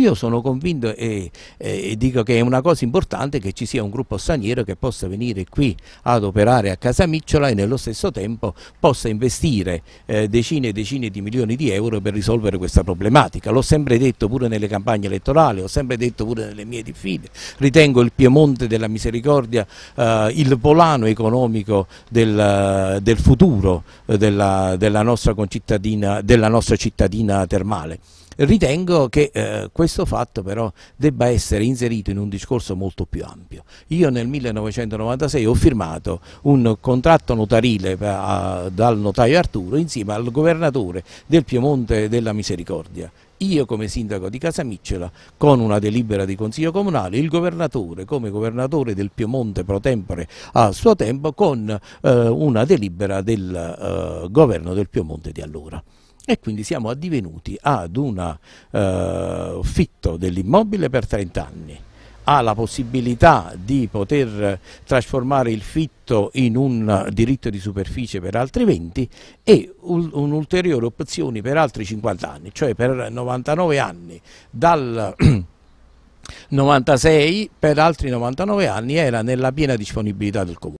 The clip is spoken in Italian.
Io sono convinto e, e, dico che è una cosa importante che ci sia un gruppo straniero che possa venire qui ad operare a Casa Micciola e nello stesso tempo possa investire eh, decine e decine di milioni di euro per risolvere questa problematica. L'ho sempre detto pure nelle campagne elettorali, l'ho sempre detto pure nelle mie diffide. Ritengo il Piemonte della misericordia eh, il volano economico del, eh, del futuro eh, della, della, nostra della nostra cittadina termale. Ritengo che eh, questo fatto però debba essere inserito in un discorso molto più ampio. Io nel 1996 ho firmato un contratto notarile a, dal notaio Arturo insieme al governatore del Piemonte della Misericordia io come sindaco di Casamicciola con una delibera di consiglio comunale, il governatore come governatore del Piemonte pro tempore a suo tempo con eh, una delibera del eh, governo del Piemonte di allora e quindi siamo addivenuti ad una eh, fitto dell'immobile per 30 anni ha la possibilità di poter trasformare il fitto in un diritto di superficie per altri 20 e un'ulteriore opzione per altri 50 anni, cioè per 99 anni dal 96 per altri 99 anni era nella piena disponibilità del comune.